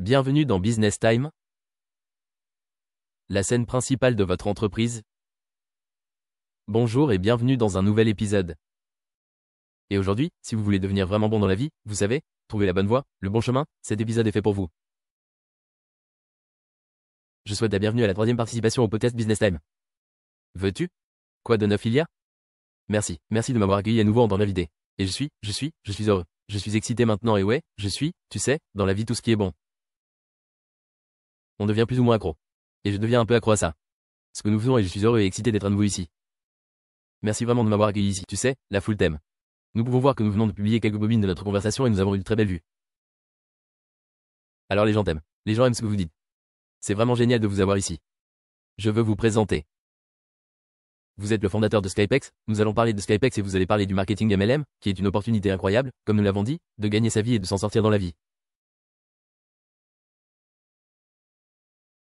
Bienvenue dans Business Time. La scène principale de votre entreprise. Bonjour et bienvenue dans un nouvel épisode. Et aujourd'hui, si vous voulez devenir vraiment bon dans la vie, vous savez, trouver la bonne voie, le bon chemin, cet épisode est fait pour vous. Je souhaite la bienvenue à la troisième participation au podcast Business Time. Veux-tu Quoi de neuf il y a Merci, merci de m'avoir accueilli à nouveau en dans la vidéo. Et je suis, je suis, je suis heureux. Je suis excité maintenant et ouais, je suis, tu sais, dans la vie tout ce qui est bon on devient plus ou moins accro. Et je deviens un peu accro à ça. Ce que nous faisons et je suis heureux et excité d'être de vous ici. Merci vraiment de m'avoir accueilli ici. Tu sais, la foule t'aime. Nous pouvons voir que nous venons de publier quelques bobines de notre conversation et nous avons eu de très belles vues. Alors les gens t'aiment. Les gens aiment ce que vous dites. C'est vraiment génial de vous avoir ici. Je veux vous présenter. Vous êtes le fondateur de Skypex, nous allons parler de Skypex et vous allez parler du marketing MLM, qui est une opportunité incroyable, comme nous l'avons dit, de gagner sa vie et de s'en sortir dans la vie.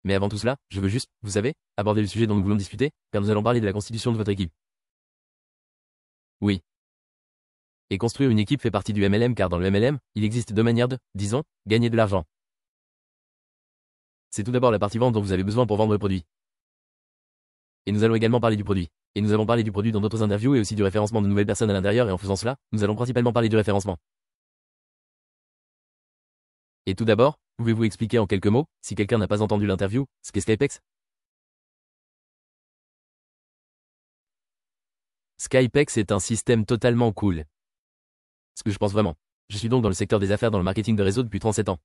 Mais avant tout cela, je veux juste, vous savez, aborder le sujet dont nous voulons discuter, car nous allons parler de la constitution de votre équipe. Oui. Et construire une équipe fait partie du MLM car dans le MLM, il existe deux manières de, disons, gagner de l'argent. C'est tout d'abord la partie vente dont vous avez besoin pour vendre le produit. Et nous allons également parler du produit. Et nous avons parlé du produit dans d'autres interviews et aussi du référencement de nouvelles personnes à l'intérieur et en faisant cela, nous allons principalement parler du référencement. Et tout d'abord, pouvez-vous expliquer en quelques mots, si quelqu'un n'a pas entendu l'interview, ce qu'est Skypex Skypex est un système totalement cool. Ce que je pense vraiment. Je suis donc dans le secteur des affaires dans le marketing de réseau depuis 37 ans.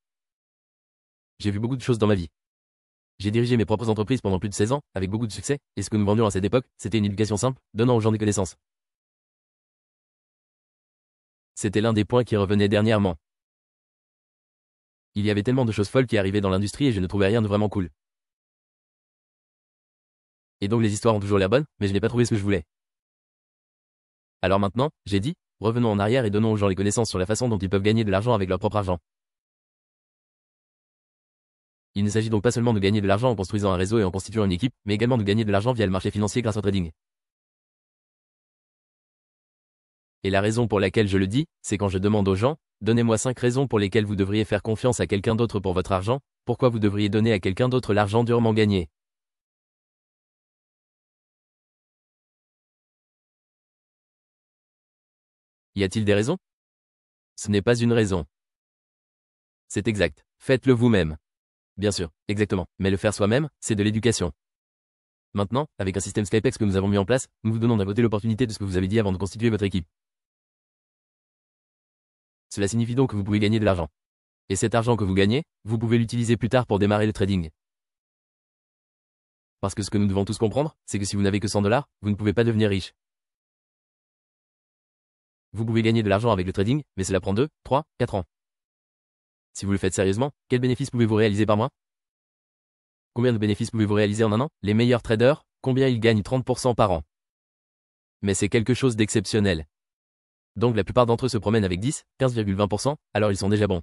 J'ai vu beaucoup de choses dans ma vie. J'ai dirigé mes propres entreprises pendant plus de 16 ans, avec beaucoup de succès, et ce que nous vendions à cette époque, c'était une éducation simple, donnant aux gens des connaissances. C'était l'un des points qui revenait dernièrement il y avait tellement de choses folles qui arrivaient dans l'industrie et je ne trouvais rien de vraiment cool. Et donc les histoires ont toujours l'air bonnes, mais je n'ai pas trouvé ce que je voulais. Alors maintenant, j'ai dit, revenons en arrière et donnons aux gens les connaissances sur la façon dont ils peuvent gagner de l'argent avec leur propre argent. Il ne s'agit donc pas seulement de gagner de l'argent en construisant un réseau et en constituant une équipe, mais également de gagner de l'argent via le marché financier grâce au trading. Et la raison pour laquelle je le dis, c'est quand je demande aux gens, Donnez-moi 5 raisons pour lesquelles vous devriez faire confiance à quelqu'un d'autre pour votre argent, pourquoi vous devriez donner à quelqu'un d'autre l'argent durement gagné. Y a-t-il des raisons Ce n'est pas une raison. C'est exact. Faites-le vous-même. Bien sûr, exactement. Mais le faire soi-même, c'est de l'éducation. Maintenant, avec un système Skypex que nous avons mis en place, nous vous donnons à l'opportunité de ce que vous avez dit avant de constituer votre équipe. Cela signifie donc que vous pouvez gagner de l'argent. Et cet argent que vous gagnez, vous pouvez l'utiliser plus tard pour démarrer le trading. Parce que ce que nous devons tous comprendre, c'est que si vous n'avez que 100 dollars, vous ne pouvez pas devenir riche. Vous pouvez gagner de l'argent avec le trading, mais cela prend 2, 3, 4 ans. Si vous le faites sérieusement, quels bénéfices pouvez-vous réaliser par mois Combien de bénéfices pouvez-vous réaliser en un an Les meilleurs traders, combien ils gagnent 30% par an. Mais c'est quelque chose d'exceptionnel donc la plupart d'entre eux se promènent avec 10, 15,20%, alors ils sont déjà bons.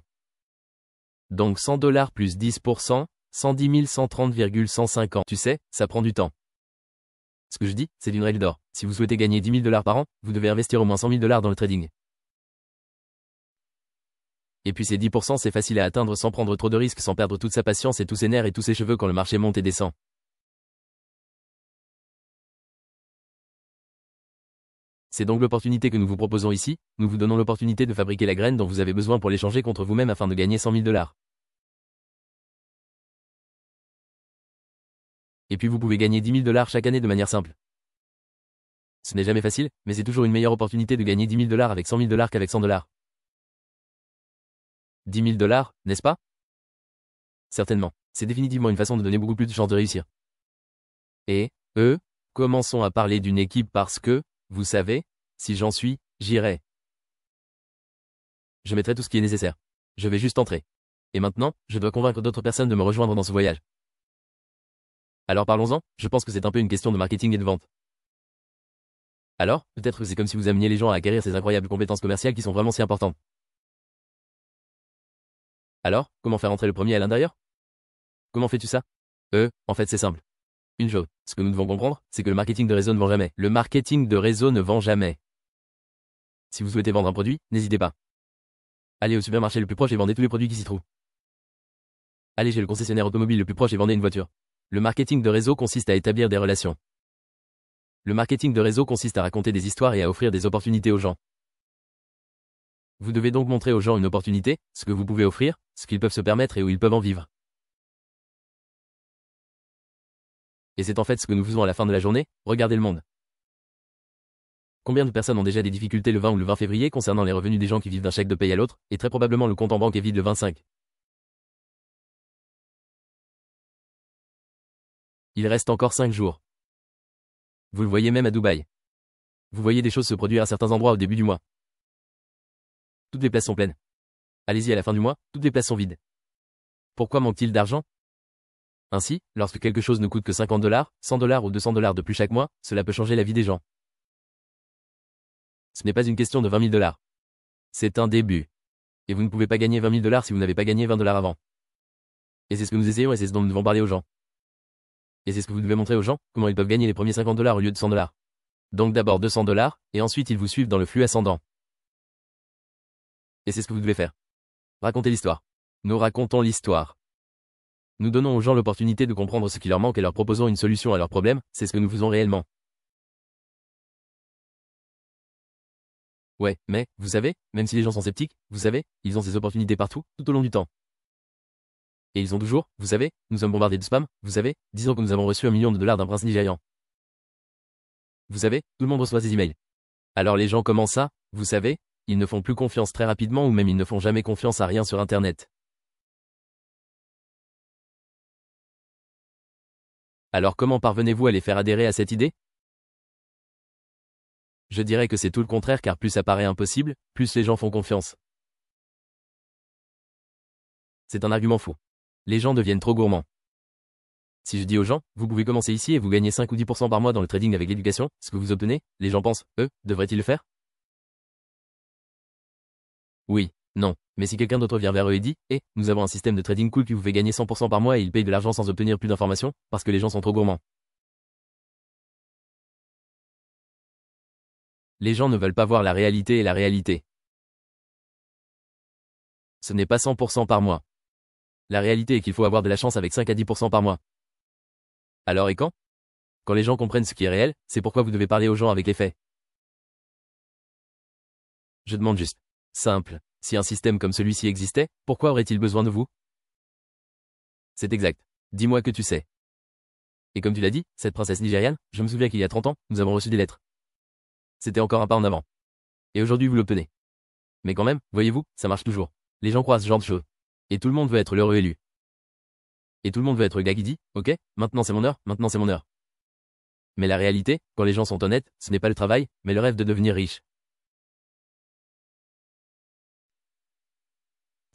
Donc 100 dollars plus 10%, 110 ans. Tu sais, ça prend du temps. Ce que je dis, c'est d'une règle d'or. Si vous souhaitez gagner 10 000 dollars par an, vous devez investir au moins 100 000 dollars dans le trading. Et puis ces 10%, c'est facile à atteindre sans prendre trop de risques, sans perdre toute sa patience et tous ses nerfs et tous ses cheveux quand le marché monte et descend. C'est donc l'opportunité que nous vous proposons ici, nous vous donnons l'opportunité de fabriquer la graine dont vous avez besoin pour l'échanger contre vous-même afin de gagner 100 000 dollars. Et puis vous pouvez gagner 10 000 dollars chaque année de manière simple. Ce n'est jamais facile, mais c'est toujours une meilleure opportunité de gagner 10 000 dollars avec 100 000 dollars qu'avec 100 dollars. 10 000 dollars, n'est-ce pas Certainement, c'est définitivement une façon de donner beaucoup plus de chances de réussir. Et, eux, commençons à parler d'une équipe parce que, vous savez, si j'en suis, j'irai. Je mettrai tout ce qui est nécessaire. Je vais juste entrer. Et maintenant, je dois convaincre d'autres personnes de me rejoindre dans ce voyage. Alors parlons-en, je pense que c'est un peu une question de marketing et de vente. Alors, peut-être que c'est comme si vous ameniez les gens à acquérir ces incroyables compétences commerciales qui sont vraiment si importantes. Alors, comment faire entrer le premier à l'intérieur Comment fais-tu ça Euh, en fait c'est simple. Une chose, ce que nous devons comprendre, c'est que le marketing de réseau ne vend jamais. Le marketing de réseau ne vend jamais. Si vous souhaitez vendre un produit, n'hésitez pas. Allez au supermarché le plus proche et vendez tous les produits qui s'y trouvent. Allez chez le concessionnaire automobile le plus proche et vendez une voiture. Le marketing de réseau consiste à établir des relations. Le marketing de réseau consiste à raconter des histoires et à offrir des opportunités aux gens. Vous devez donc montrer aux gens une opportunité, ce que vous pouvez offrir, ce qu'ils peuvent se permettre et où ils peuvent en vivre. et c'est en fait ce que nous faisons à la fin de la journée, regardez le monde. Combien de personnes ont déjà des difficultés le 20 ou le 20 février concernant les revenus des gens qui vivent d'un chèque de paye à l'autre, et très probablement le compte en banque est vide le 25 Il reste encore 5 jours. Vous le voyez même à Dubaï. Vous voyez des choses se produire à certains endroits au début du mois. Toutes les places sont pleines. Allez-y à la fin du mois, toutes les places sont vides. Pourquoi manque-t-il d'argent ainsi, lorsque quelque chose ne coûte que 50 dollars, 100 dollars ou 200 dollars de plus chaque mois, cela peut changer la vie des gens. Ce n'est pas une question de 20 000 dollars. C'est un début. Et vous ne pouvez pas gagner 20 000 dollars si vous n'avez pas gagné 20 dollars avant. Et c'est ce que nous essayons et c'est ce dont nous devons parler aux gens. Et c'est ce que vous devez montrer aux gens, comment ils peuvent gagner les premiers 50 dollars au lieu de 100 dollars. Donc d'abord 200 dollars, et ensuite ils vous suivent dans le flux ascendant. Et c'est ce que vous devez faire. Racontez l'histoire. Nous racontons l'histoire. Nous donnons aux gens l'opportunité de comprendre ce qui leur manque et leur proposons une solution à leurs problèmes, c'est ce que nous faisons réellement. Ouais, mais, vous savez, même si les gens sont sceptiques, vous savez, ils ont ces opportunités partout, tout au long du temps. Et ils ont toujours, vous savez, nous sommes bombardés de spam, vous savez, disons que nous avons reçu un million de dollars d'un prince nigérian. Vous savez, tout le monde reçoit ses emails. Alors les gens commencent à, vous savez, ils ne font plus confiance très rapidement ou même ils ne font jamais confiance à rien sur Internet. Alors comment parvenez-vous à les faire adhérer à cette idée Je dirais que c'est tout le contraire car plus ça paraît impossible, plus les gens font confiance. C'est un argument faux. Les gens deviennent trop gourmands. Si je dis aux gens, vous pouvez commencer ici et vous gagnez 5 ou 10% par mois dans le trading avec l'éducation, ce que vous obtenez, les gens pensent, eux, devraient-ils le faire Oui. Non. Mais si quelqu'un d'autre vient vers eux et dit "Eh, nous avons un système de trading cool qui vous fait gagner 100% par mois et ils payent de l'argent sans obtenir plus d'informations parce que les gens sont trop gourmands." Les gens ne veulent pas voir la réalité et la réalité. Ce n'est pas 100% par mois. La réalité est qu'il faut avoir de la chance avec 5 à 10% par mois. Alors et quand Quand les gens comprennent ce qui est réel, c'est pourquoi vous devez parler aux gens avec les faits. Je demande juste. Simple. Si un système comme celui-ci existait, pourquoi aurait-il besoin de vous C'est exact. Dis-moi que tu sais. Et comme tu l'as dit, cette princesse nigériane, je me souviens qu'il y a 30 ans, nous avons reçu des lettres. C'était encore un pas en avant. Et aujourd'hui, vous l'obtenez. Mais quand même, voyez-vous, ça marche toujours. Les gens croient ce genre de choses. Et tout le monde veut être l'heureux élu. Et tout le monde veut être le dit, ok, maintenant c'est mon heure, maintenant c'est mon heure. Mais la réalité, quand les gens sont honnêtes, ce n'est pas le travail, mais le rêve de devenir riche.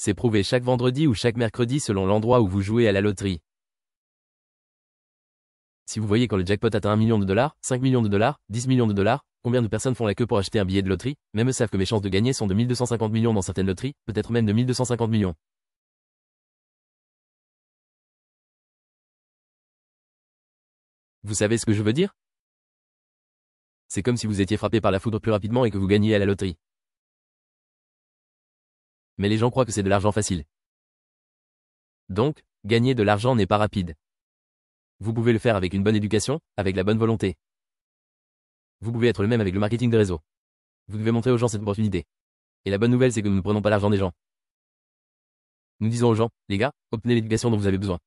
C'est prouvé chaque vendredi ou chaque mercredi selon l'endroit où vous jouez à la loterie. Si vous voyez quand le jackpot atteint 1 million de dollars, 5 millions de dollars, 10 millions de dollars, combien de personnes font la queue pour acheter un billet de loterie, même me savent que mes chances de gagner sont de 1250 millions dans certaines loteries, peut-être même de 1250 millions. Vous savez ce que je veux dire C'est comme si vous étiez frappé par la foudre plus rapidement et que vous gagniez à la loterie mais les gens croient que c'est de l'argent facile. Donc, gagner de l'argent n'est pas rapide. Vous pouvez le faire avec une bonne éducation, avec la bonne volonté. Vous pouvez être le même avec le marketing de réseau. Vous devez montrer aux gens cette opportunité. Et la bonne nouvelle, c'est que nous ne prenons pas l'argent des gens. Nous disons aux gens, les gars, obtenez l'éducation dont vous avez besoin.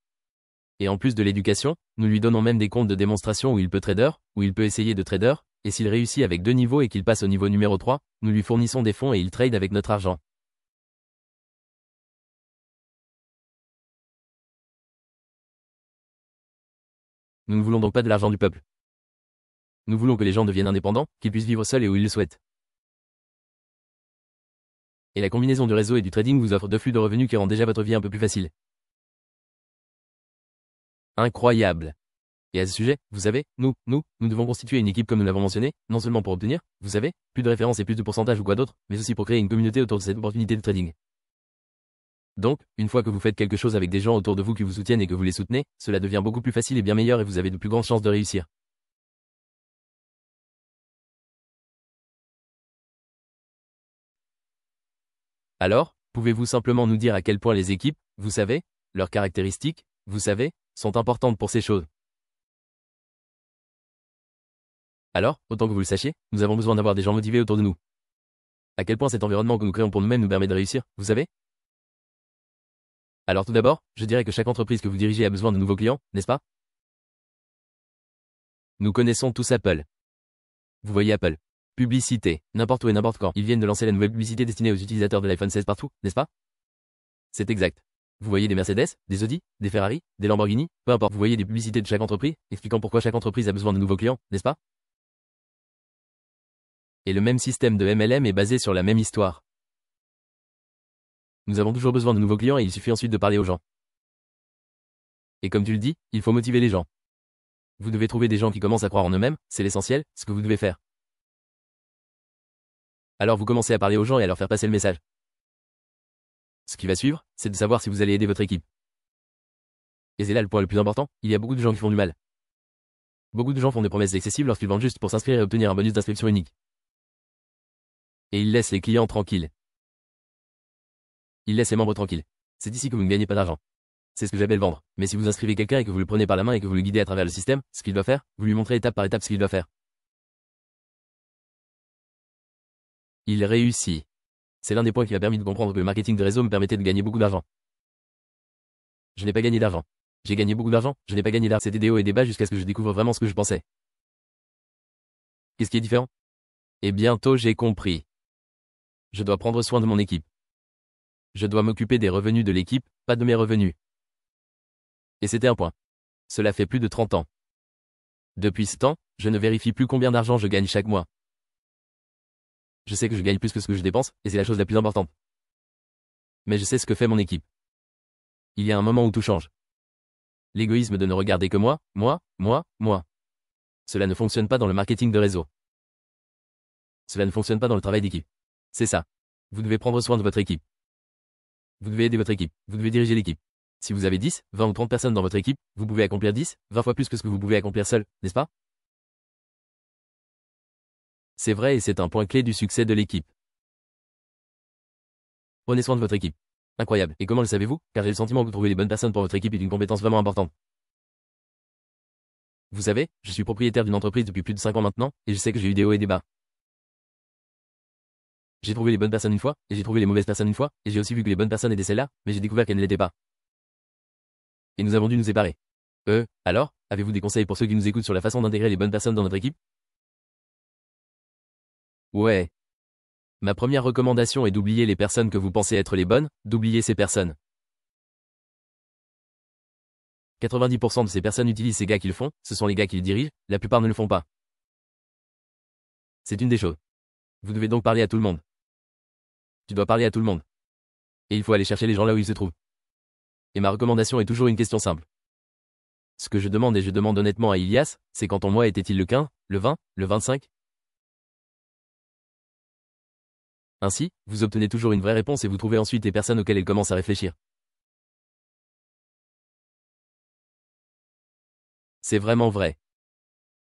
Et en plus de l'éducation, nous lui donnons même des comptes de démonstration où il peut trader, où il peut essayer de trader, et s'il réussit avec deux niveaux et qu'il passe au niveau numéro 3, nous lui fournissons des fonds et il trade avec notre argent. Nous ne voulons donc pas de l'argent du peuple. Nous voulons que les gens deviennent indépendants, qu'ils puissent vivre seuls et où ils le souhaitent. Et la combinaison du réseau et du trading vous offre deux flux de revenus qui rendent déjà votre vie un peu plus facile. Incroyable. Et à ce sujet, vous savez, nous, nous, nous devons constituer une équipe comme nous l'avons mentionné, non seulement pour obtenir, vous savez, plus de références et plus de pourcentages ou quoi d'autre, mais aussi pour créer une communauté autour de cette opportunité de trading. Donc, une fois que vous faites quelque chose avec des gens autour de vous qui vous soutiennent et que vous les soutenez, cela devient beaucoup plus facile et bien meilleur et vous avez de plus grandes chances de réussir. Alors, pouvez-vous simplement nous dire à quel point les équipes, vous savez, leurs caractéristiques, vous savez, sont importantes pour ces choses Alors, autant que vous le sachiez, nous avons besoin d'avoir des gens motivés autour de nous. À quel point cet environnement que nous créons pour nous-mêmes nous permet de réussir, vous savez alors tout d'abord, je dirais que chaque entreprise que vous dirigez a besoin de nouveaux clients, n'est-ce pas Nous connaissons tous Apple. Vous voyez Apple. Publicité, n'importe où et n'importe quand. Ils viennent de lancer la nouvelle publicité destinée aux utilisateurs de l'iPhone 16 partout, n'est-ce pas C'est exact. Vous voyez des Mercedes, des Audi, des Ferrari, des Lamborghini, peu importe. Vous voyez des publicités de chaque entreprise, expliquant pourquoi chaque entreprise a besoin de nouveaux clients, n'est-ce pas Et le même système de MLM est basé sur la même histoire. Nous avons toujours besoin de nouveaux clients et il suffit ensuite de parler aux gens. Et comme tu le dis, il faut motiver les gens. Vous devez trouver des gens qui commencent à croire en eux-mêmes, c'est l'essentiel, ce que vous devez faire. Alors vous commencez à parler aux gens et à leur faire passer le message. Ce qui va suivre, c'est de savoir si vous allez aider votre équipe. Et c'est là le point le plus important, il y a beaucoup de gens qui font du mal. Beaucoup de gens font des promesses excessives lorsqu'ils vendent juste pour s'inscrire et obtenir un bonus d'inscription unique. Et ils laissent les clients tranquilles. Il laisse ses membres tranquilles. C'est ici que vous ne gagnez pas d'argent. C'est ce que j'appelle vendre. Mais si vous inscrivez quelqu'un et que vous le prenez par la main et que vous le guidez à travers le système, ce qu'il doit faire, vous lui montrez étape par étape ce qu'il doit faire. Il réussit. C'est l'un des points qui m'a permis de comprendre que le marketing de réseau me permettait de gagner beaucoup d'argent. Je n'ai pas gagné d'argent. J'ai gagné beaucoup d'argent, je n'ai pas gagné d'argent. C'était des hauts et des bas jusqu'à ce que je découvre vraiment ce que je pensais. Qu'est-ce qui est différent Et eh bientôt j'ai compris. Je dois prendre soin de mon équipe. Je dois m'occuper des revenus de l'équipe, pas de mes revenus. Et c'était un point. Cela fait plus de 30 ans. Depuis ce temps, je ne vérifie plus combien d'argent je gagne chaque mois. Je sais que je gagne plus que ce que je dépense, et c'est la chose la plus importante. Mais je sais ce que fait mon équipe. Il y a un moment où tout change. L'égoïsme de ne regarder que moi, moi, moi, moi. Cela ne fonctionne pas dans le marketing de réseau. Cela ne fonctionne pas dans le travail d'équipe. C'est ça. Vous devez prendre soin de votre équipe. Vous devez aider votre équipe. Vous devez diriger l'équipe. Si vous avez 10, 20 ou 30 personnes dans votre équipe, vous pouvez accomplir 10, 20 fois plus que ce que vous pouvez accomplir seul, n'est-ce pas C'est vrai et c'est un point clé du succès de l'équipe. Prenez soin de votre équipe. Incroyable. Et comment le savez-vous Car j'ai le sentiment que vous trouvez les bonnes personnes pour votre équipe est une compétence vraiment importante. Vous savez, je suis propriétaire d'une entreprise depuis plus de 5 ans maintenant, et je sais que j'ai eu des hauts et des bas. J'ai trouvé les bonnes personnes une fois, et j'ai trouvé les mauvaises personnes une fois, et j'ai aussi vu que les bonnes personnes étaient celles-là, mais j'ai découvert qu'elles ne l'étaient pas. Et nous avons dû nous séparer. Euh, alors, avez-vous des conseils pour ceux qui nous écoutent sur la façon d'intégrer les bonnes personnes dans notre équipe Ouais. Ma première recommandation est d'oublier les personnes que vous pensez être les bonnes, d'oublier ces personnes. 90% de ces personnes utilisent ces gars qu'ils font, ce sont les gars qu'ils dirigent, la plupart ne le font pas. C'est une des choses. Vous devez donc parler à tout le monde. Tu dois parler à tout le monde. Et il faut aller chercher les gens là où ils se trouvent. Et ma recommandation est toujours une question simple. Ce que je demande et je demande honnêtement à Ilias, c'est quand ton mois était-il le 15, le 20, le 25 Ainsi, vous obtenez toujours une vraie réponse et vous trouvez ensuite les personnes auxquelles elle commence à réfléchir. C'est vraiment vrai.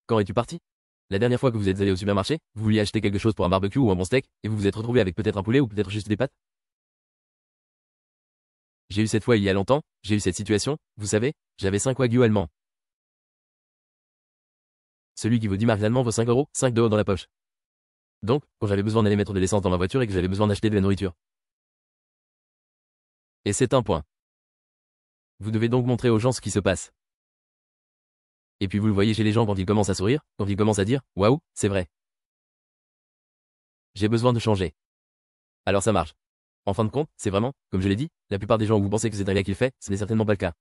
Quand es-tu parti la dernière fois que vous êtes allé au supermarché, vous vouliez acheter quelque chose pour un barbecue ou un bon steak, et vous vous êtes retrouvé avec peut-être un poulet ou peut-être juste des pâtes J'ai eu cette fois il y a longtemps, j'ai eu cette situation, vous savez, j'avais 5 wagyu allemands. Celui qui vaut dit marques vos vaut 5 euros, 5 dehors dans la poche. Donc, quand j'avais besoin d'aller mettre de l'essence dans ma voiture et que j'avais besoin d'acheter de la nourriture. Et c'est un point. Vous devez donc montrer aux gens ce qui se passe. Et puis vous le voyez chez les gens quand ils commencent à sourire, quand ils commencent à dire Waouh, c'est vrai. J'ai besoin de changer. Alors ça marche. En fin de compte, c'est vraiment, comme je l'ai dit, la plupart des gens où vous pensez que c'est un gars qui le fait, ce n'est certainement pas le cas.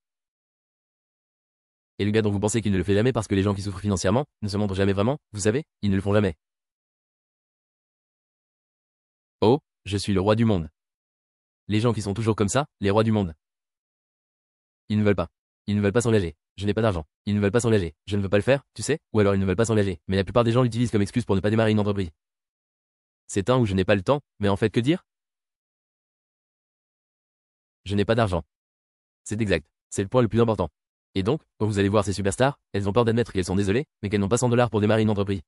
Et le gars dont vous pensez qu'il ne le fait jamais parce que les gens qui souffrent financièrement ne se montrent jamais vraiment, vous savez, ils ne le font jamais. Oh, je suis le roi du monde. Les gens qui sont toujours comme ça, les rois du monde. Ils ne veulent pas. Ils ne veulent pas s'engager je n'ai pas d'argent. Ils ne veulent pas s'engager. Je ne veux pas le faire, tu sais, ou alors ils ne veulent pas s'engager. Mais la plupart des gens l'utilisent comme excuse pour ne pas démarrer une entreprise. C'est un où je n'ai pas le temps, mais en fait que dire Je n'ai pas d'argent. C'est exact. C'est le point le plus important. Et donc, quand vous allez voir ces superstars, elles ont peur d'admettre qu'elles sont désolées, mais qu'elles n'ont pas 100 dollars pour démarrer une entreprise.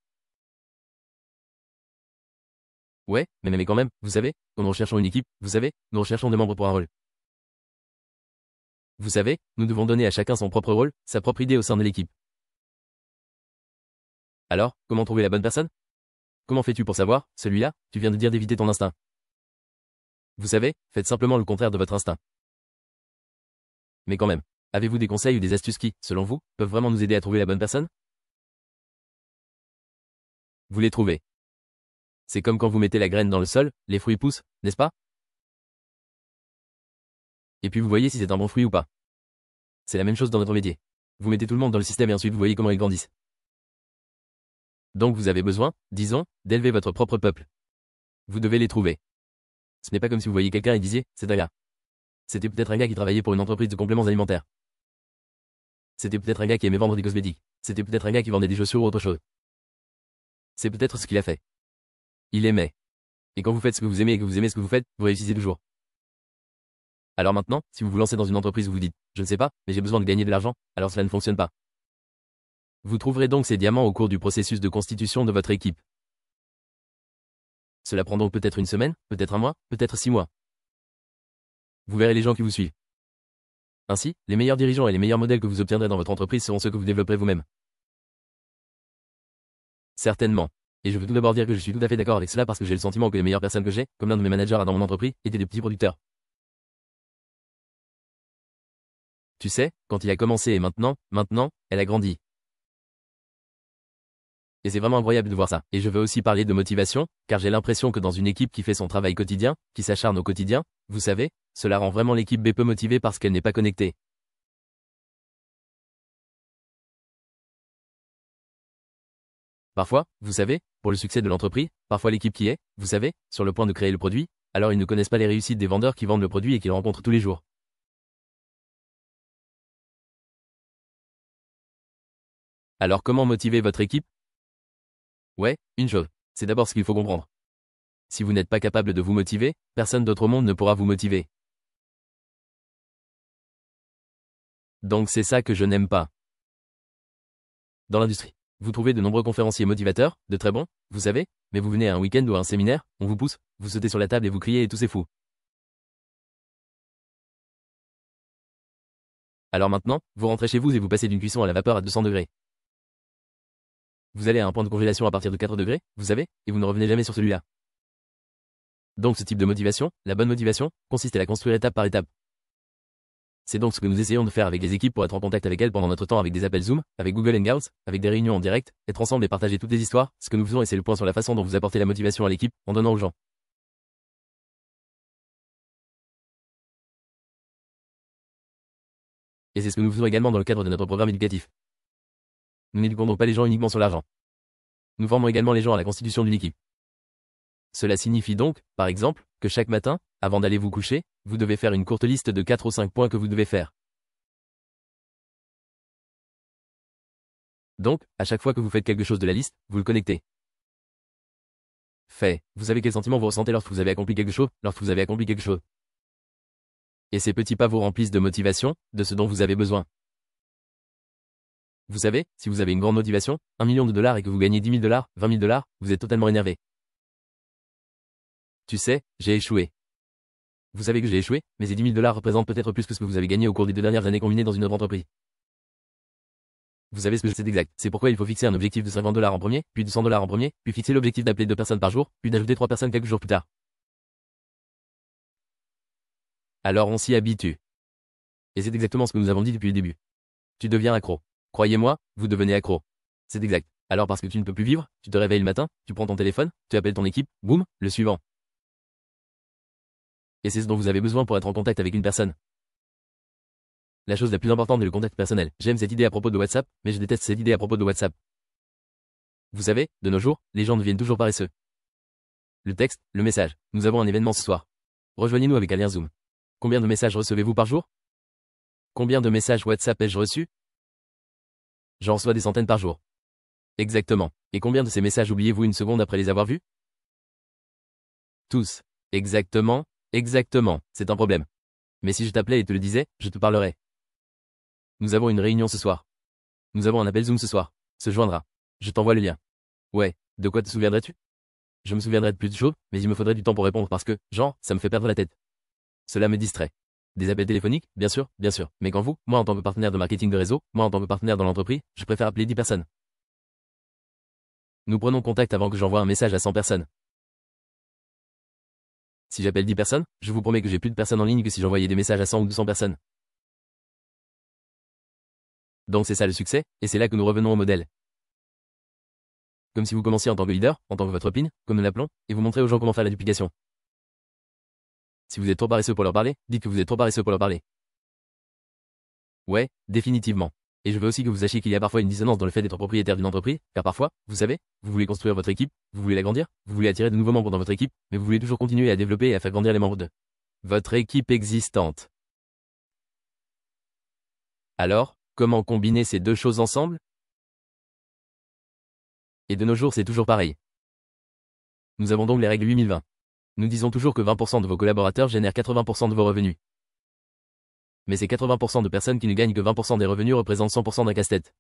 Ouais, mais, mais, quand même, vous savez, quand nous recherchons une équipe, vous savez, nous recherchons des membres pour un rôle. Vous savez, nous devons donner à chacun son propre rôle, sa propre idée au sein de l'équipe. Alors, comment trouver la bonne personne Comment fais-tu pour savoir, celui-là, tu viens de dire d'éviter ton instinct Vous savez, faites simplement le contraire de votre instinct. Mais quand même, avez-vous des conseils ou des astuces qui, selon vous, peuvent vraiment nous aider à trouver la bonne personne Vous les trouvez. C'est comme quand vous mettez la graine dans le sol, les fruits poussent, n'est-ce pas et puis vous voyez si c'est un bon fruit ou pas. C'est la même chose dans notre métier. Vous mettez tout le monde dans le système et ensuite vous voyez comment ils grandissent. Donc vous avez besoin, disons, d'élever votre propre peuple. Vous devez les trouver. Ce n'est pas comme si vous voyiez quelqu'un et disiez, c'est un gars. C'était peut-être un gars qui travaillait pour une entreprise de compléments alimentaires. C'était peut-être un gars qui aimait vendre des cosmétiques. C'était peut-être un gars qui vendait des chaussures ou autre chose. C'est peut-être ce qu'il a fait. Il aimait. Et quand vous faites ce que vous aimez et que vous aimez ce que vous faites, vous réussissez toujours. Alors maintenant, si vous vous lancez dans une entreprise où vous dites, je ne sais pas, mais j'ai besoin de gagner de l'argent, alors cela ne fonctionne pas. Vous trouverez donc ces diamants au cours du processus de constitution de votre équipe. Cela prend donc peut-être une semaine, peut-être un mois, peut-être six mois. Vous verrez les gens qui vous suivent. Ainsi, les meilleurs dirigeants et les meilleurs modèles que vous obtiendrez dans votre entreprise seront ceux que vous développerez vous-même. Certainement. Et je veux tout d'abord dire que je suis tout à fait d'accord avec cela parce que j'ai le sentiment que les meilleures personnes que j'ai, comme l'un de mes managers dans mon entreprise, étaient des petits producteurs. Tu sais, quand il a commencé et maintenant, maintenant, elle a grandi. Et c'est vraiment incroyable de voir ça. Et je veux aussi parler de motivation, car j'ai l'impression que dans une équipe qui fait son travail quotidien, qui s'acharne au quotidien, vous savez, cela rend vraiment l'équipe B peu motivée parce qu'elle n'est pas connectée. Parfois, vous savez, pour le succès de l'entreprise, parfois l'équipe qui est, vous savez, sur le point de créer le produit, alors ils ne connaissent pas les réussites des vendeurs qui vendent le produit et qu'ils rencontrent tous les jours. Alors comment motiver votre équipe Ouais, une chose, c'est d'abord ce qu'il faut comprendre. Si vous n'êtes pas capable de vous motiver, personne d'autre au monde ne pourra vous motiver. Donc c'est ça que je n'aime pas. Dans l'industrie, vous trouvez de nombreux conférenciers motivateurs, de très bons, vous savez, mais vous venez à un week-end ou à un séminaire, on vous pousse, vous sautez sur la table et vous criez et tout c'est fou. Alors maintenant, vous rentrez chez vous et vous passez d'une cuisson à la vapeur à 200 degrés. Vous allez à un point de congélation à partir de 4 degrés, vous savez, et vous ne revenez jamais sur celui-là. Donc ce type de motivation, la bonne motivation, consiste à la construire étape par étape. C'est donc ce que nous essayons de faire avec les équipes pour être en contact avec elles pendant notre temps avec des appels Zoom, avec Google Hangouts, avec des réunions en direct, être ensemble et partager toutes les histoires, ce que nous faisons et c'est le point sur la façon dont vous apportez la motivation à l'équipe en donnant aux gens. Et c'est ce que nous faisons également dans le cadre de notre programme éducatif. Nous n'éduquons pas les gens uniquement sur l'argent. Nous formons également les gens à la constitution d'une équipe. Cela signifie donc, par exemple, que chaque matin, avant d'aller vous coucher, vous devez faire une courte liste de 4 ou 5 points que vous devez faire. Donc, à chaque fois que vous faites quelque chose de la liste, vous le connectez. Fait. Vous savez quel sentiment vous ressentez lorsque vous avez accompli quelque chose, lorsque vous avez accompli quelque chose. Et ces petits pas vous remplissent de motivation, de ce dont vous avez besoin. Vous savez, si vous avez une grande motivation, un million de dollars et que vous gagnez 10 000 dollars, 20 000 dollars, vous êtes totalement énervé. Tu sais, j'ai échoué. Vous savez que j'ai échoué, mais ces 10 000 dollars représentent peut-être plus que ce que vous avez gagné au cours des deux dernières années combinées dans une autre entreprise. Vous savez ce que c'est exact. C'est pourquoi il faut fixer un objectif de 50 dollars en premier, puis de 100 dollars en premier, puis fixer l'objectif d'appeler deux personnes par jour, puis d'ajouter trois personnes quelques jours plus tard. Alors on s'y habitue. Et c'est exactement ce que nous avons dit depuis le début. Tu deviens accro. Croyez-moi, vous devenez accro. C'est exact. Alors parce que tu ne peux plus vivre, tu te réveilles le matin, tu prends ton téléphone, tu appelles ton équipe, boum, le suivant. Et c'est ce dont vous avez besoin pour être en contact avec une personne. La chose la plus importante est le contact personnel. J'aime cette idée à propos de WhatsApp, mais je déteste cette idée à propos de WhatsApp. Vous savez, de nos jours, les gens deviennent toujours paresseux. Le texte, le message. Nous avons un événement ce soir. Rejoignez-nous avec lien Zoom. Combien de messages recevez-vous par jour Combien de messages WhatsApp ai-je reçu J'en reçois des centaines par jour. Exactement. Et combien de ces messages oubliez-vous une seconde après les avoir vus Tous. Exactement, exactement, c'est un problème. Mais si je t'appelais et te le disais, je te parlerais. Nous avons une réunion ce soir. Nous avons un appel Zoom ce soir. Se joindra. Je t'envoie le lien. Ouais, de quoi te souviendrais-tu Je me souviendrai de plus de choses, mais il me faudrait du temps pour répondre parce que, genre, ça me fait perdre la tête. Cela me distrait. Des appels téléphoniques, bien sûr, bien sûr. Mais quand vous, moi en tant que partenaire de marketing de réseau, moi en tant que partenaire dans l'entreprise, je préfère appeler 10 personnes. Nous prenons contact avant que j'envoie un message à 100 personnes. Si j'appelle 10 personnes, je vous promets que j'ai plus de personnes en ligne que si j'envoyais des messages à 100 ou 200 personnes. Donc c'est ça le succès, et c'est là que nous revenons au modèle. Comme si vous commenciez en tant que leader, en tant que votre pin, comme nous l'appelons, et vous montrez aux gens comment faire la duplication. Si vous êtes trop paresseux pour leur parler, dites que vous êtes trop paresseux pour leur parler. Ouais, définitivement. Et je veux aussi que vous sachiez qu'il y a parfois une dissonance dans le fait d'être propriétaire d'une entreprise, car parfois, vous savez, vous voulez construire votre équipe, vous voulez l'agrandir, vous voulez attirer de nouveaux membres dans votre équipe, mais vous voulez toujours continuer à développer et à faire grandir les membres de votre équipe existante. Alors, comment combiner ces deux choses ensemble Et de nos jours, c'est toujours pareil. Nous avons donc les règles 8020. Nous disons toujours que 20% de vos collaborateurs génèrent 80% de vos revenus. Mais ces 80% de personnes qui ne gagnent que 20% des revenus représentent 100% d'un casse-tête.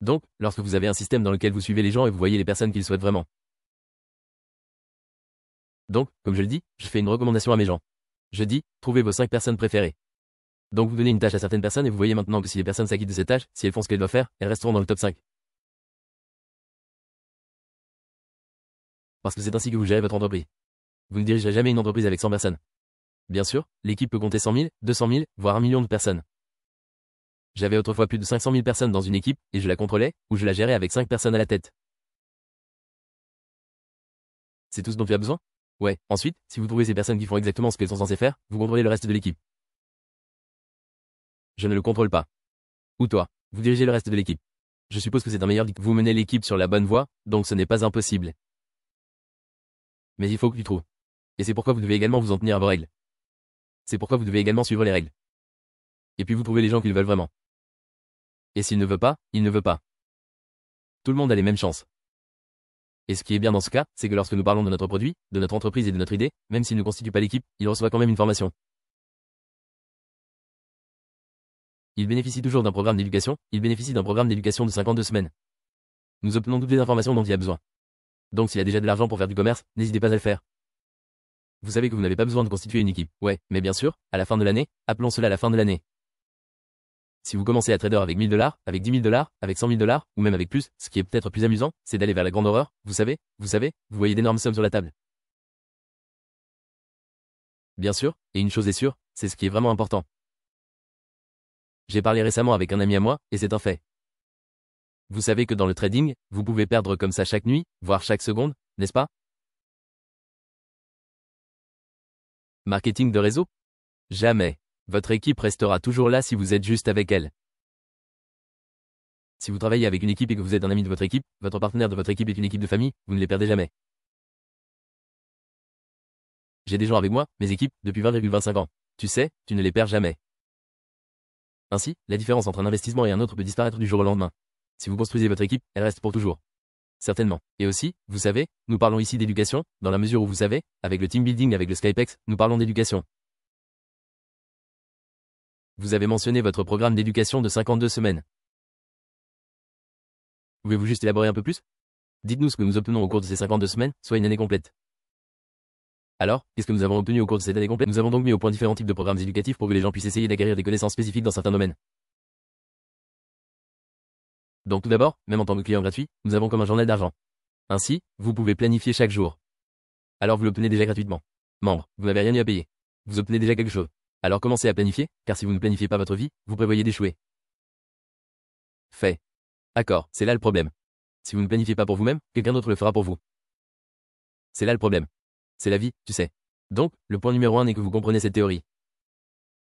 Donc, lorsque vous avez un système dans lequel vous suivez les gens et vous voyez les personnes qu'ils souhaitent vraiment. Donc, comme je le dis, je fais une recommandation à mes gens. Je dis, trouvez vos 5 personnes préférées. Donc vous donnez une tâche à certaines personnes et vous voyez maintenant que si les personnes s'acquittent de cette tâche, si elles font ce qu'elles doivent faire, elles resteront dans le top 5. Parce que c'est ainsi que vous gérez votre entreprise vous ne dirigez jamais une entreprise avec 100 personnes. Bien sûr, l'équipe peut compter 100 000, 200 000, voire 1 million de personnes. J'avais autrefois plus de 500 000 personnes dans une équipe, et je la contrôlais, ou je la gérais avec 5 personnes à la tête. C'est tout ce dont tu as besoin Ouais, ensuite, si vous trouvez ces personnes qui font exactement ce qu'elles sont censées faire, vous contrôlez le reste de l'équipe. Je ne le contrôle pas. Ou toi, vous dirigez le reste de l'équipe. Je suppose que c'est un meilleur dit. Vous menez l'équipe sur la bonne voie, donc ce n'est pas impossible. Mais il faut que tu trouves. Et c'est pourquoi vous devez également vous en tenir à vos règles. C'est pourquoi vous devez également suivre les règles. Et puis vous trouvez les gens qu'ils veulent vraiment. Et s'il ne veut pas, il ne veut pas. Tout le monde a les mêmes chances. Et ce qui est bien dans ce cas, c'est que lorsque nous parlons de notre produit, de notre entreprise et de notre idée, même s'il ne constitue pas l'équipe, il reçoit quand même une formation. Il bénéficie toujours d'un programme d'éducation, il bénéficie d'un programme d'éducation de 52 semaines. Nous obtenons toutes les informations dont il a besoin. Donc s'il a déjà de l'argent pour faire du commerce, n'hésitez pas à le faire. Vous savez que vous n'avez pas besoin de constituer une équipe. Ouais, mais bien sûr, à la fin de l'année, appelons cela la fin de l'année. Si vous commencez à trader avec 1000 dollars, avec 10 000 dollars, avec 100 000 dollars, ou même avec plus, ce qui est peut-être plus amusant, c'est d'aller vers la grande horreur, vous savez, vous savez, vous voyez d'énormes sommes sur la table. Bien sûr, et une chose est sûre, c'est ce qui est vraiment important. J'ai parlé récemment avec un ami à moi, et c'est un fait. Vous savez que dans le trading, vous pouvez perdre comme ça chaque nuit, voire chaque seconde, n'est-ce pas Marketing de réseau Jamais. Votre équipe restera toujours là si vous êtes juste avec elle. Si vous travaillez avec une équipe et que vous êtes un ami de votre équipe, votre partenaire de votre équipe est une équipe de famille, vous ne les perdez jamais. J'ai des gens avec moi, mes équipes, depuis 20,25 ans. Tu sais, tu ne les perds jamais. Ainsi, la différence entre un investissement et un autre peut disparaître du jour au lendemain. Si vous construisez votre équipe, elle reste pour toujours. Certainement. Et aussi, vous savez, nous parlons ici d'éducation, dans la mesure où vous savez, avec le team building, avec le Skypex, nous parlons d'éducation. Vous avez mentionné votre programme d'éducation de 52 semaines. Pouvez-vous juste élaborer un peu plus Dites-nous ce que nous obtenons au cours de ces 52 semaines, soit une année complète. Alors, qu'est-ce que nous avons obtenu au cours de cette année complète Nous avons donc mis au point différents types de programmes éducatifs pour que les gens puissent essayer d'acquérir des connaissances spécifiques dans certains domaines. Donc tout d'abord, même en tant que client gratuit, nous avons comme un journal d'argent. Ainsi, vous pouvez planifier chaque jour. Alors vous l'obtenez déjà gratuitement. Membre, vous n'avez rien eu à payer. Vous obtenez déjà quelque chose. Alors commencez à planifier, car si vous ne planifiez pas votre vie, vous prévoyez d'échouer. Fait. Accord, c'est là le problème. Si vous ne planifiez pas pour vous-même, quelqu'un d'autre le fera pour vous. C'est là le problème. C'est la vie, tu sais. Donc, le point numéro un est que vous comprenez cette théorie.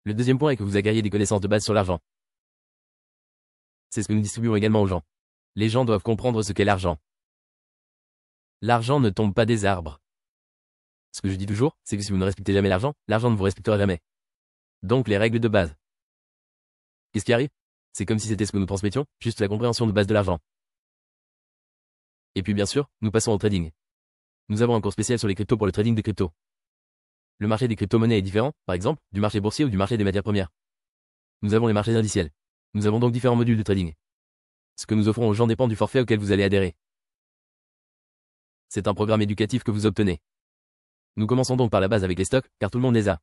Le deuxième point est que vous acquériez des connaissances de base sur l'argent. C'est ce que nous distribuons également aux gens. Les gens doivent comprendre ce qu'est l'argent. L'argent ne tombe pas des arbres. Ce que je dis toujours, c'est que si vous ne respectez jamais l'argent, l'argent ne vous respectera jamais. Donc les règles de base. Qu'est-ce qui arrive C'est comme si c'était ce que nous transmettions, juste la compréhension de base de l'argent. Et puis bien sûr, nous passons au trading. Nous avons un cours spécial sur les cryptos pour le trading des cryptos. Le marché des crypto-monnaies est différent, par exemple, du marché boursier ou du marché des matières premières. Nous avons les marchés indiciels. Nous avons donc différents modules de trading. Ce que nous offrons aux gens dépend du forfait auquel vous allez adhérer. C'est un programme éducatif que vous obtenez. Nous commençons donc par la base avec les stocks, car tout le monde les a.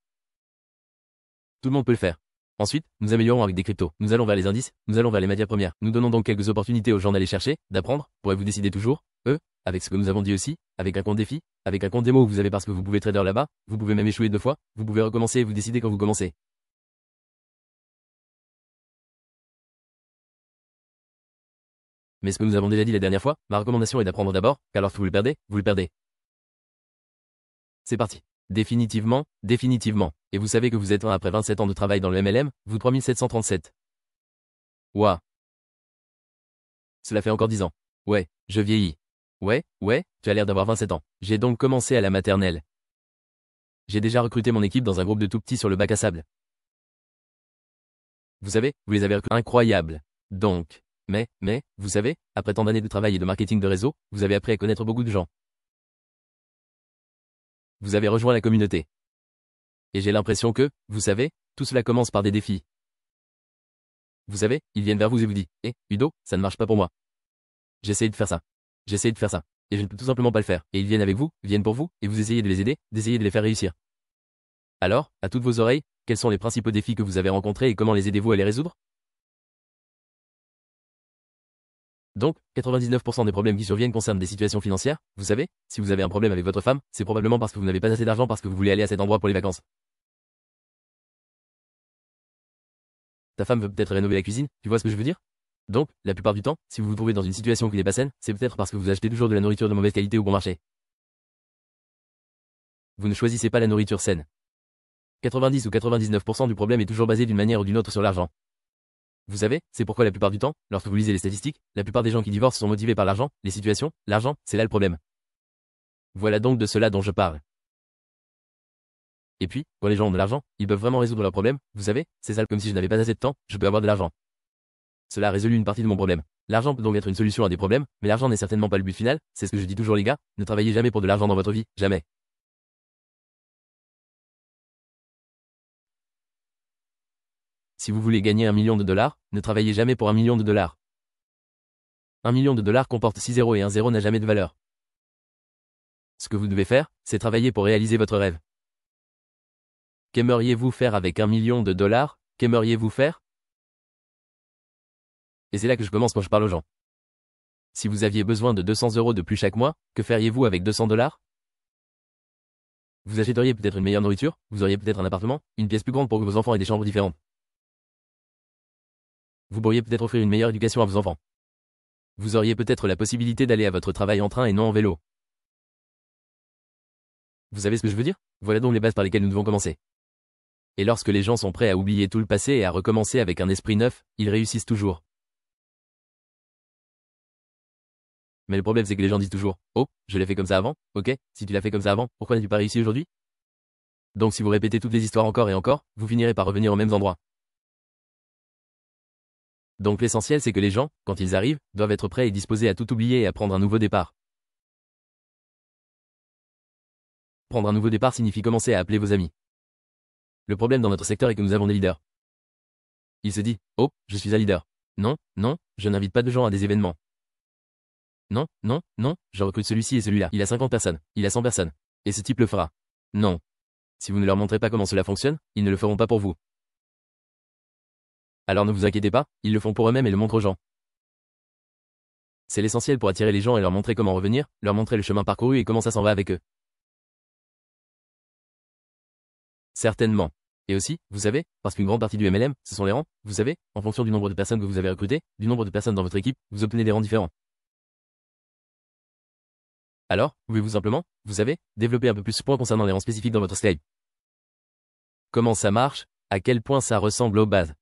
Tout le monde peut le faire. Ensuite, nous améliorons avec des cryptos. Nous allons vers les indices, nous allons vers les matières premières. Nous donnons donc quelques opportunités aux gens d'aller chercher, d'apprendre. Pourrez-vous décider toujours Eux, avec ce que nous avons dit aussi, avec un compte défi, avec un compte démo, vous avez parce que vous pouvez trader là-bas, vous pouvez même échouer deux fois, vous pouvez recommencer et vous décidez quand vous commencez. mais ce que nous avons déjà dit la dernière fois, ma recommandation est d'apprendre d'abord, Car lorsque vous le perdez, vous le perdez. C'est parti. Définitivement, définitivement. Et vous savez que vous êtes un après 27 ans de travail dans le MLM, vous 3737. Ouah. Cela fait encore 10 ans. Ouais, je vieillis. Ouais, ouais, tu as l'air d'avoir 27 ans. J'ai donc commencé à la maternelle. J'ai déjà recruté mon équipe dans un groupe de tout petits sur le bac à sable. Vous savez, vous les avez recrutés. Incroyable. Donc, mais, mais, vous savez, après tant d'années de travail et de marketing de réseau, vous avez appris à connaître beaucoup de gens. Vous avez rejoint la communauté. Et j'ai l'impression que, vous savez, tout cela commence par des défis. Vous savez, ils viennent vers vous et vous disent Eh, Udo, ça ne marche pas pour moi. J'essaye de faire ça. J'essaye de faire ça. Et je ne peux tout simplement pas le faire. Et ils viennent avec vous, viennent pour vous, et vous essayez de les aider, d'essayer de les faire réussir. Alors, à toutes vos oreilles, quels sont les principaux défis que vous avez rencontrés et comment les aidez-vous à les résoudre Donc, 99% des problèmes qui surviennent concernent des situations financières. Vous savez, si vous avez un problème avec votre femme, c'est probablement parce que vous n'avez pas assez d'argent parce que vous voulez aller à cet endroit pour les vacances. Ta femme veut peut-être rénover la cuisine, tu vois ce que je veux dire Donc, la plupart du temps, si vous vous trouvez dans une situation qui n'est pas saine, c'est peut-être parce que vous achetez toujours de la nourriture de mauvaise qualité au bon marché. Vous ne choisissez pas la nourriture saine. 90 ou 99% du problème est toujours basé d'une manière ou d'une autre sur l'argent. Vous savez, c'est pourquoi la plupart du temps, lorsque vous lisez les statistiques, la plupart des gens qui divorcent sont motivés par l'argent, les situations, l'argent, c'est là le problème. Voilà donc de cela dont je parle. Et puis, quand les gens ont de l'argent, ils peuvent vraiment résoudre leurs problèmes, vous savez, c'est ça comme si je n'avais pas assez de temps, je peux avoir de l'argent. Cela a résolu une partie de mon problème. L'argent peut donc être une solution à des problèmes, mais l'argent n'est certainement pas le but final, c'est ce que je dis toujours les gars, ne travaillez jamais pour de l'argent dans votre vie, jamais. Si vous voulez gagner un million de dollars, ne travaillez jamais pour un million de dollars. Un million de dollars comporte 6 zéros et un zéro n'a jamais de valeur. Ce que vous devez faire, c'est travailler pour réaliser votre rêve. Qu'aimeriez-vous faire avec un million de dollars Qu'aimeriez-vous faire Et c'est là que je commence quand je parle aux gens. Si vous aviez besoin de 200 euros de plus chaque mois, que feriez-vous avec 200 dollars Vous achèteriez peut-être une meilleure nourriture, vous auriez peut-être un appartement, une pièce plus grande pour que vos enfants aient des chambres différentes. Vous pourriez peut-être offrir une meilleure éducation à vos enfants. Vous auriez peut-être la possibilité d'aller à votre travail en train et non en vélo. Vous savez ce que je veux dire Voilà donc les bases par lesquelles nous devons commencer. Et lorsque les gens sont prêts à oublier tout le passé et à recommencer avec un esprit neuf, ils réussissent toujours. Mais le problème c'est que les gens disent toujours « Oh, je l'ai fait comme ça avant, ok, si tu l'as fait comme ça avant, pourquoi n'as-tu pas réussi aujourd'hui ?» Donc si vous répétez toutes les histoires encore et encore, vous finirez par revenir aux mêmes endroits. Donc l'essentiel c'est que les gens, quand ils arrivent, doivent être prêts et disposés à tout oublier et à prendre un nouveau départ. Prendre un nouveau départ signifie commencer à appeler vos amis. Le problème dans notre secteur est que nous avons des leaders. Il se dit, oh, je suis un leader. Non, non, je n'invite pas de gens à des événements. Non, non, non, je recrute celui-ci et celui-là. Il a 50 personnes, il a 100 personnes. Et ce type le fera. Non. Si vous ne leur montrez pas comment cela fonctionne, ils ne le feront pas pour vous. Alors ne vous inquiétez pas, ils le font pour eux-mêmes et le montrent aux gens. C'est l'essentiel pour attirer les gens et leur montrer comment revenir, leur montrer le chemin parcouru et comment ça s'en va avec eux. Certainement. Et aussi, vous savez, parce qu'une grande partie du MLM, ce sont les rangs, vous savez, en fonction du nombre de personnes que vous avez recrutées, du nombre de personnes dans votre équipe, vous obtenez des rangs différents. Alors, pouvez-vous simplement, vous savez, développer un peu plus ce point concernant les rangs spécifiques dans votre Skype Comment ça marche À quel point ça ressemble aux bases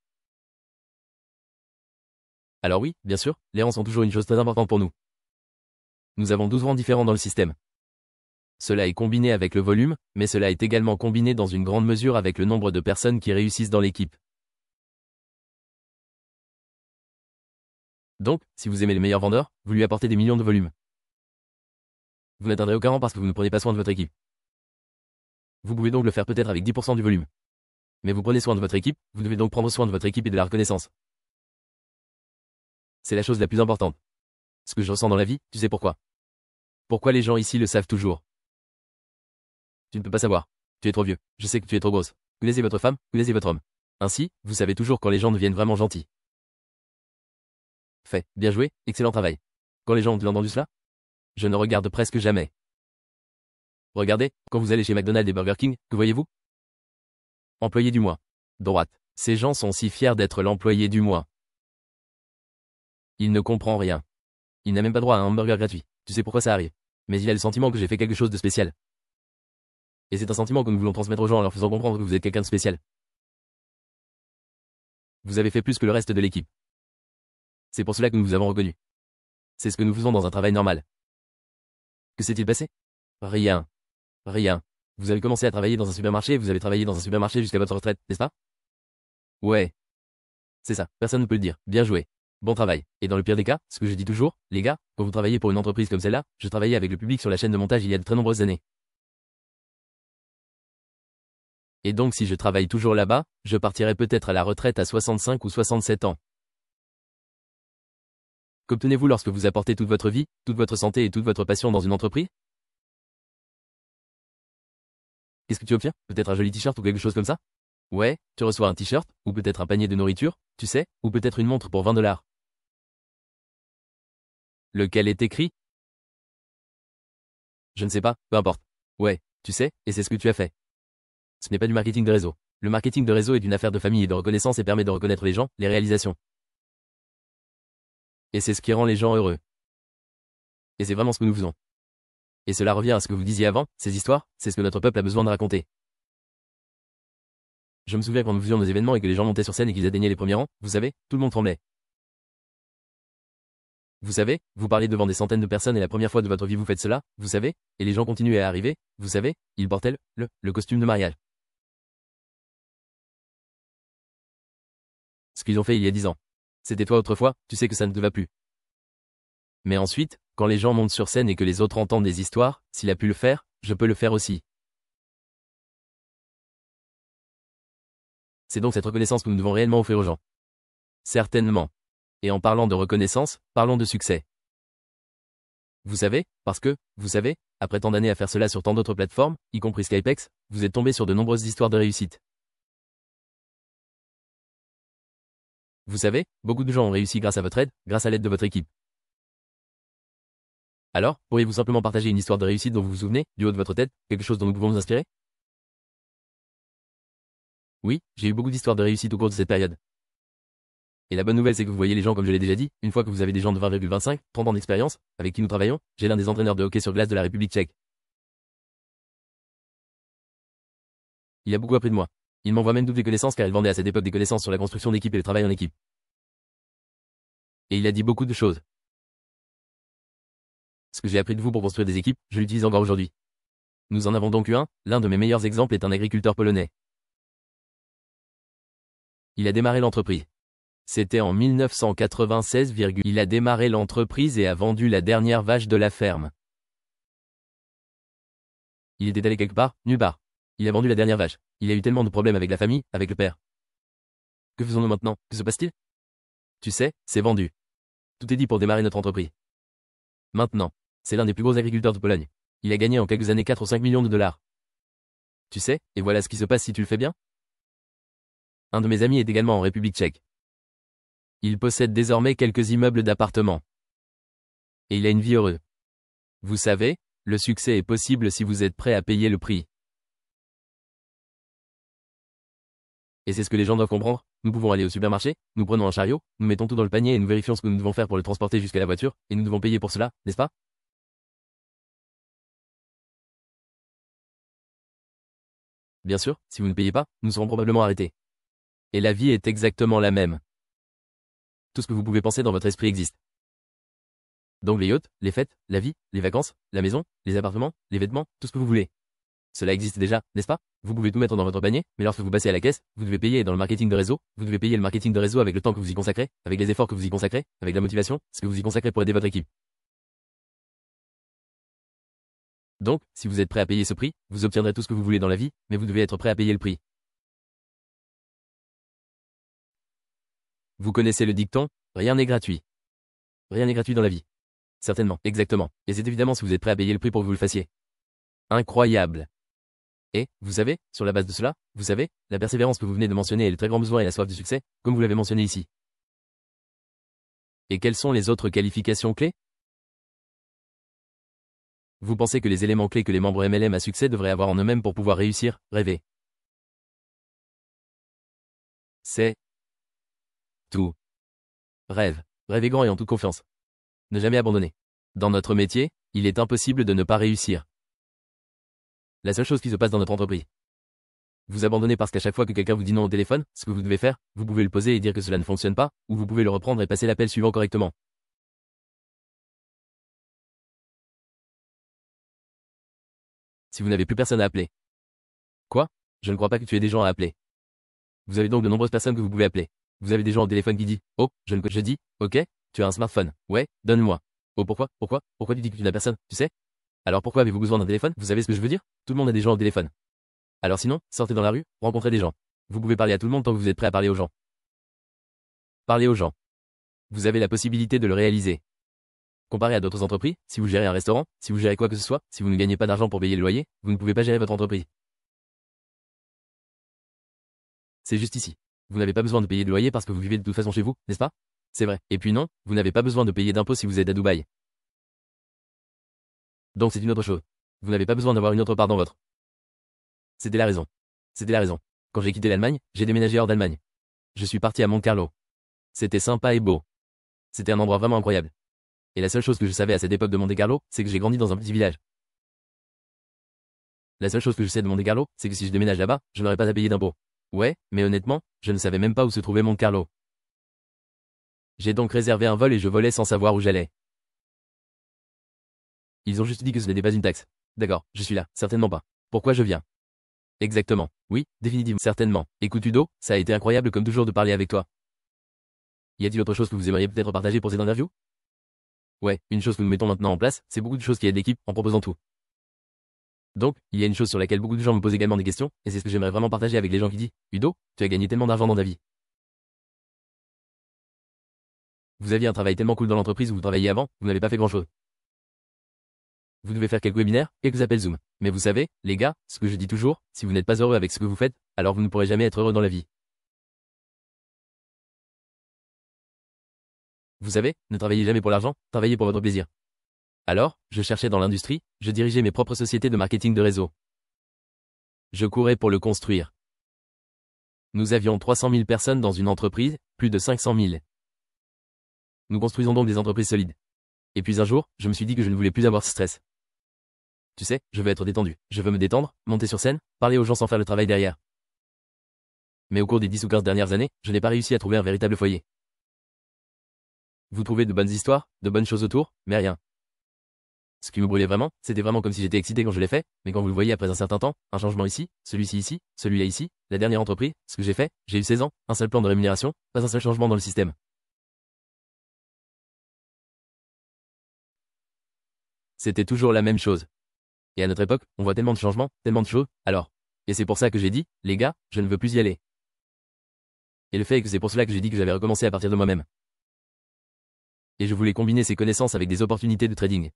alors oui, bien sûr, les rangs sont toujours une chose très importante pour nous. Nous avons 12 rangs différents dans le système. Cela est combiné avec le volume, mais cela est également combiné dans une grande mesure avec le nombre de personnes qui réussissent dans l'équipe. Donc, si vous aimez les meilleurs vendeurs, vous lui apportez des millions de volumes. Vous n'atteindrez aucun rang parce que vous ne prenez pas soin de votre équipe. Vous pouvez donc le faire peut-être avec 10% du volume. Mais vous prenez soin de votre équipe, vous devez donc prendre soin de votre équipe et de la reconnaissance. C'est la chose la plus importante. Ce que je ressens dans la vie, tu sais pourquoi. Pourquoi les gens ici le savent toujours Tu ne peux pas savoir. Tu es trop vieux. Je sais que tu es trop grosse. Connaissez votre femme, connaissez votre homme. Ainsi, vous savez toujours quand les gens deviennent vraiment gentils. Fait, bien joué, excellent travail. Quand les gens ont entendu cela Je ne regarde presque jamais. Regardez, quand vous allez chez McDonald's et Burger King, que voyez-vous Employé du mois. Droite. Ces gens sont si fiers d'être l'employé du mois. Il ne comprend rien. Il n'a même pas droit à un hamburger gratuit. Tu sais pourquoi ça arrive. Mais il a le sentiment que j'ai fait quelque chose de spécial. Et c'est un sentiment que nous voulons transmettre aux gens en leur faisant comprendre que vous êtes quelqu'un de spécial. Vous avez fait plus que le reste de l'équipe. C'est pour cela que nous vous avons reconnu. C'est ce que nous faisons dans un travail normal. Que s'est-il passé Rien. Rien. Vous avez commencé à travailler dans un supermarché, vous avez travaillé dans un supermarché jusqu'à votre retraite, n'est-ce pas Ouais. C'est ça, personne ne peut le dire. Bien joué. Bon travail. Et dans le pire des cas, ce que je dis toujours, les gars, quand vous travaillez pour une entreprise comme celle-là, je travaillais avec le public sur la chaîne de montage il y a de très nombreuses années. Et donc si je travaille toujours là-bas, je partirai peut-être à la retraite à 65 ou 67 ans. Qu'obtenez-vous lorsque vous apportez toute votre vie, toute votre santé et toute votre passion dans une entreprise Qu'est-ce que tu obtiens Peut-être un joli t-shirt ou quelque chose comme ça Ouais, tu reçois un t-shirt, ou peut-être un panier de nourriture, tu sais, ou peut-être une montre pour 20 dollars. Lequel est écrit Je ne sais pas, peu importe. Ouais, tu sais, et c'est ce que tu as fait. Ce n'est pas du marketing de réseau. Le marketing de réseau est une affaire de famille et de reconnaissance et permet de reconnaître les gens, les réalisations. Et c'est ce qui rend les gens heureux. Et c'est vraiment ce que nous faisons. Et cela revient à ce que vous disiez avant, ces histoires, c'est ce que notre peuple a besoin de raconter. Je me souviens quand nous faisions nos événements et que les gens montaient sur scène et qu'ils atteignaient les premiers rangs, vous savez, tout le monde tremblait. Vous savez, vous parlez devant des centaines de personnes et la première fois de votre vie vous faites cela, vous savez, et les gens continuaient à arriver, vous savez, ils portaient le, le, le costume de mariage. Ce qu'ils ont fait il y a dix ans. C'était toi autrefois, tu sais que ça ne te va plus. Mais ensuite, quand les gens montent sur scène et que les autres entendent des histoires, s'il a pu le faire, je peux le faire aussi. C'est donc cette reconnaissance que nous devons réellement offrir aux gens. Certainement. Et en parlant de reconnaissance, parlons de succès. Vous savez, parce que, vous savez, après tant d'années à faire cela sur tant d'autres plateformes, y compris Skypex, vous êtes tombé sur de nombreuses histoires de réussite. Vous savez, beaucoup de gens ont réussi grâce à votre aide, grâce à l'aide de votre équipe. Alors, pourriez-vous simplement partager une histoire de réussite dont vous vous souvenez, du haut de votre tête, quelque chose dont nous pouvons nous inspirer oui, j'ai eu beaucoup d'histoires de réussite au cours de cette période. Et la bonne nouvelle, c'est que vous voyez les gens comme je l'ai déjà dit, une fois que vous avez des gens de 20,25, 30 ans d'expérience, avec qui nous travaillons, j'ai l'un des entraîneurs de hockey sur glace de la République tchèque. Il a beaucoup appris de moi. Il m'envoie même double les connaissances car il vendait à cette époque des connaissances sur la construction d'équipe et le travail en équipe. Et il a dit beaucoup de choses. Ce que j'ai appris de vous pour construire des équipes, je l'utilise encore aujourd'hui. Nous en avons donc eu un, l'un de mes meilleurs exemples est un agriculteur polonais il a démarré l'entreprise. C'était en 1996, il a démarré l'entreprise et a vendu la dernière vache de la ferme. Il était allé quelque part, nulle part. Il a vendu la dernière vache. Il a eu tellement de problèmes avec la famille, avec le père. Que faisons-nous maintenant Que se passe-t-il Tu sais, c'est vendu. Tout est dit pour démarrer notre entreprise. Maintenant, c'est l'un des plus gros agriculteurs de Pologne. Il a gagné en quelques années 4 ou 5 millions de dollars. Tu sais, et voilà ce qui se passe si tu le fais bien un de mes amis est également en République tchèque. Il possède désormais quelques immeubles d'appartements. Et il a une vie heureuse. Vous savez, le succès est possible si vous êtes prêt à payer le prix. Et c'est ce que les gens doivent comprendre. Nous pouvons aller au supermarché, nous prenons un chariot, nous mettons tout dans le panier et nous vérifions ce que nous devons faire pour le transporter jusqu'à la voiture, et nous devons payer pour cela, n'est-ce pas Bien sûr, si vous ne payez pas, nous serons probablement arrêtés. Et la vie est exactement la même. Tout ce que vous pouvez penser dans votre esprit existe. Donc les yachts, les fêtes, la vie, les vacances, la maison, les appartements, les vêtements, tout ce que vous voulez. Cela existe déjà, n'est-ce pas Vous pouvez tout mettre dans votre panier, mais lorsque vous passez à la caisse, vous devez payer dans le marketing de réseau, vous devez payer le marketing de réseau avec le temps que vous y consacrez, avec les efforts que vous y consacrez, avec la motivation, ce que vous y consacrez pour aider votre équipe. Donc, si vous êtes prêt à payer ce prix, vous obtiendrez tout ce que vous voulez dans la vie, mais vous devez être prêt à payer le prix. Vous connaissez le dicton Rien n'est gratuit. Rien n'est gratuit dans la vie. Certainement, exactement. Et c'est évidemment si vous êtes prêt à payer le prix pour que vous le fassiez. Incroyable. Et, vous savez, sur la base de cela, vous savez, la persévérance que vous venez de mentionner et le très grand besoin et la soif du succès, comme vous l'avez mentionné ici. Et quelles sont les autres qualifications clés Vous pensez que les éléments clés que les membres MLM à succès devraient avoir en eux-mêmes pour pouvoir réussir, rêver C'est tout. Rêve. Rêvez grand et en toute confiance. Ne jamais abandonner. Dans notre métier, il est impossible de ne pas réussir. La seule chose qui se passe dans notre entreprise. Vous abandonnez parce qu'à chaque fois que quelqu'un vous dit non au téléphone, ce que vous devez faire, vous pouvez le poser et dire que cela ne fonctionne pas, ou vous pouvez le reprendre et passer l'appel suivant correctement. Si vous n'avez plus personne à appeler. Quoi Je ne crois pas que tu aies des gens à appeler. Vous avez donc de nombreuses personnes que vous pouvez appeler. Vous avez des gens au téléphone qui dit Oh, je je dis, ok, tu as un smartphone. Ouais, donne-moi. Oh, pourquoi Pourquoi Pourquoi tu dis que tu n'as personne Tu sais Alors pourquoi avez-vous besoin d'un téléphone Vous savez ce que je veux dire Tout le monde a des gens au téléphone. Alors sinon, sortez dans la rue, rencontrez des gens. Vous pouvez parler à tout le monde tant que vous êtes prêt à parler aux gens. Parlez aux gens. Vous avez la possibilité de le réaliser. Comparé à d'autres entreprises, si vous gérez un restaurant, si vous gérez quoi que ce soit, si vous ne gagnez pas d'argent pour payer le loyer, vous ne pouvez pas gérer votre entreprise. C'est juste ici vous n'avez pas besoin de payer de loyer parce que vous vivez de toute façon chez vous, n'est-ce pas C'est vrai. Et puis non, vous n'avez pas besoin de payer d'impôts si vous êtes à Dubaï. Donc c'est une autre chose. Vous n'avez pas besoin d'avoir une autre part dans votre. C'était la raison. C'était la raison. Quand j'ai quitté l'Allemagne, j'ai déménagé hors d'Allemagne. Je suis parti à Monte-Carlo. C'était sympa et beau. C'était un endroit vraiment incroyable. Et la seule chose que je savais à cette époque de Monte-Carlo, c'est que j'ai grandi dans un petit village. La seule chose que je sais de Monte-Carlo, c'est que si je déménage là-bas, je n'aurai pas à payer d'impôts. Ouais, mais honnêtement, je ne savais même pas où se trouvait Monte Carlo. J'ai donc réservé un vol et je volais sans savoir où j'allais. Ils ont juste dit que ce n'était pas une taxe. D'accord, je suis là, certainement pas. Pourquoi je viens Exactement. Oui, définitivement. Certainement. Écoute Udo, ça a été incroyable comme toujours de parler avec toi. Y a-t-il autre chose que vous aimeriez peut-être partager pour cette interview Ouais, une chose que nous mettons maintenant en place, c'est beaucoup de choses qui aident l'équipe en proposant tout. Donc, il y a une chose sur laquelle beaucoup de gens me posent également des questions, et c'est ce que j'aimerais vraiment partager avec les gens qui disent Udo, tu as gagné tellement d'argent dans ta vie. Vous aviez un travail tellement cool dans l'entreprise où vous travailliez avant, vous n'avez pas fait grand chose. Vous devez faire quelques webinaires, quelques appels Zoom. Mais vous savez, les gars, ce que je dis toujours, si vous n'êtes pas heureux avec ce que vous faites, alors vous ne pourrez jamais être heureux dans la vie. Vous savez, ne travaillez jamais pour l'argent, travaillez pour votre plaisir. Alors, je cherchais dans l'industrie, je dirigeais mes propres sociétés de marketing de réseau. Je courais pour le construire. Nous avions 300 000 personnes dans une entreprise, plus de 500 000. Nous construisons donc des entreprises solides. Et puis un jour, je me suis dit que je ne voulais plus avoir ce stress. Tu sais, je veux être détendu, je veux me détendre, monter sur scène, parler aux gens sans faire le travail derrière. Mais au cours des 10 ou 15 dernières années, je n'ai pas réussi à trouver un véritable foyer. Vous trouvez de bonnes histoires, de bonnes choses autour, mais rien. Ce qui me brûlait vraiment, c'était vraiment comme si j'étais excité quand je l'ai fait, mais quand vous le voyez après un certain temps, un changement ici, celui-ci ici, celui-là ici, la dernière entreprise, ce que j'ai fait, j'ai eu 16 ans, un seul plan de rémunération, pas un seul changement dans le système. C'était toujours la même chose. Et à notre époque, on voit tellement de changements, tellement de choses, alors. Et c'est pour ça que j'ai dit, les gars, je ne veux plus y aller. Et le fait est que c'est pour cela que j'ai dit que j'avais recommencé à partir de moi-même. Et je voulais combiner ces connaissances avec des opportunités de trading.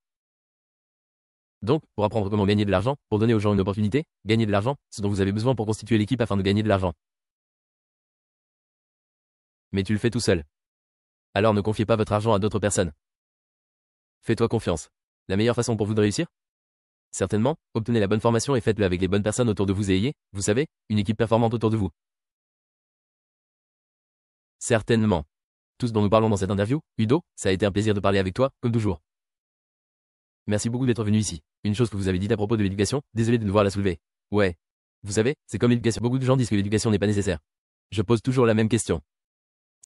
Donc, pour apprendre comment gagner de l'argent, pour donner aux gens une opportunité, gagner de l'argent, ce dont vous avez besoin pour constituer l'équipe afin de gagner de l'argent. Mais tu le fais tout seul. Alors ne confiez pas votre argent à d'autres personnes. Fais-toi confiance. La meilleure façon pour vous de réussir Certainement, obtenez la bonne formation et faites-le avec les bonnes personnes autour de vous et ayez, vous savez, une équipe performante autour de vous. Certainement. Tous dont nous parlons dans cette interview, Udo, ça a été un plaisir de parler avec toi, comme toujours. Merci beaucoup d'être venu ici. Une chose que vous avez dite à propos de l'éducation, désolé de devoir la soulever. Ouais. Vous savez, c'est comme l'éducation. Beaucoup de gens disent que l'éducation n'est pas nécessaire. Je pose toujours la même question.